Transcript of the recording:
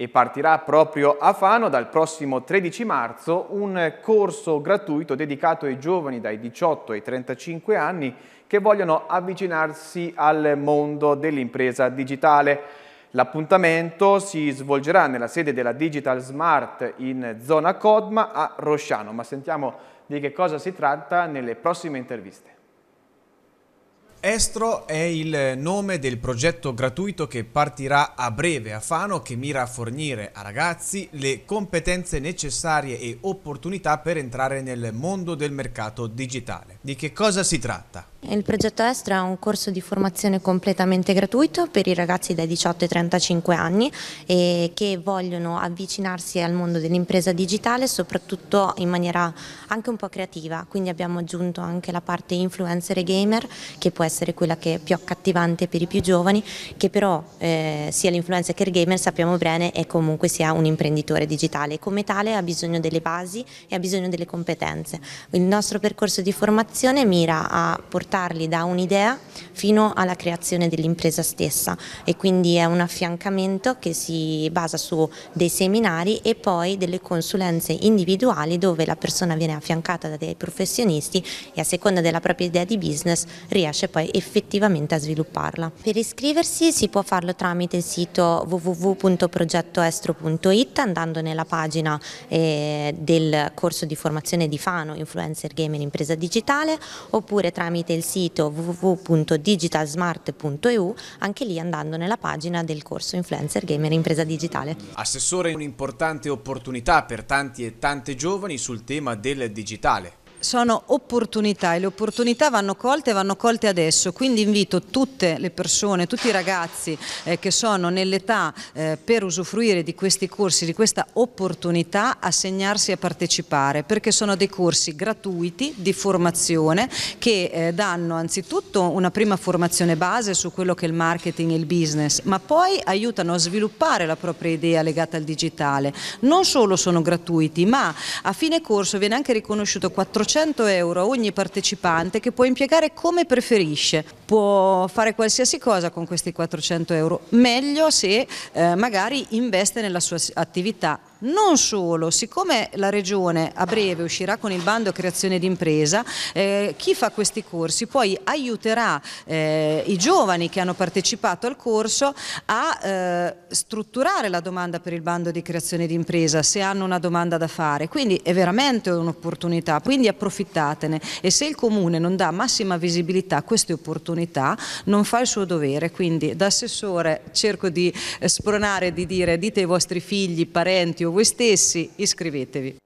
e partirà proprio a Fano dal prossimo 13 marzo un corso gratuito dedicato ai giovani dai 18 ai 35 anni che vogliono avvicinarsi al mondo dell'impresa digitale. L'appuntamento si svolgerà nella sede della Digital Smart in zona Codma a Rosciano, ma sentiamo di che cosa si tratta nelle prossime interviste. Estro è il nome del progetto gratuito che partirà a breve a Fano che mira a fornire a ragazzi le competenze necessarie e opportunità per entrare nel mondo del mercato digitale. Di che cosa si tratta? Il progetto Estra è un corso di formazione completamente gratuito per i ragazzi dai 18 ai 35 anni che vogliono avvicinarsi al mondo dell'impresa digitale soprattutto in maniera anche un po' creativa, quindi abbiamo aggiunto anche la parte influencer e gamer che può essere quella che è più accattivante per i più giovani che però eh, sia l'influencer che il gamer sappiamo bene è comunque sia un imprenditore digitale e come tale ha bisogno delle basi e ha bisogno delle competenze. Il nostro percorso di formazione mira a portare portarli da un'idea fino alla creazione dell'impresa stessa e quindi è un affiancamento che si basa su dei seminari e poi delle consulenze individuali dove la persona viene affiancata da dei professionisti e a seconda della propria idea di business riesce poi effettivamente a svilupparla. Per iscriversi si può farlo tramite il sito www.progettoestro.it andando nella pagina eh, del corso di formazione di Fano Influencer Gamer Impresa Digitale oppure tramite il sito www.digitalsmart.eu, anche lì andando nella pagina del corso Influencer Gamer Impresa Digitale. Assessore, un'importante opportunità per tanti e tante giovani sul tema del digitale sono opportunità e le opportunità vanno colte e vanno colte adesso, quindi invito tutte le persone, tutti i ragazzi eh, che sono nell'età eh, per usufruire di questi corsi, di questa opportunità a segnarsi e a partecipare perché sono dei corsi gratuiti di formazione che eh, danno anzitutto una prima formazione base su quello che è il marketing e il business ma poi aiutano a sviluppare la propria idea legata al digitale, non solo sono gratuiti ma a fine corso viene anche riconosciuto 400 200 euro ogni partecipante che può impiegare come preferisce. Può fare qualsiasi cosa con questi 400 euro, meglio se eh, magari investe nella sua attività non solo, siccome la Regione a breve uscirà con il bando creazione d'impresa, eh, chi fa questi corsi poi aiuterà eh, i giovani che hanno partecipato al corso a eh, strutturare la domanda per il bando di creazione d'impresa se hanno una domanda da fare, quindi è veramente un'opportunità, quindi approfittatene e se il Comune non dà massima visibilità a queste opportunità non fa il suo dovere, quindi da assessore cerco di eh, spronare, di dire dite ai vostri figli, parenti voi stessi, iscrivetevi.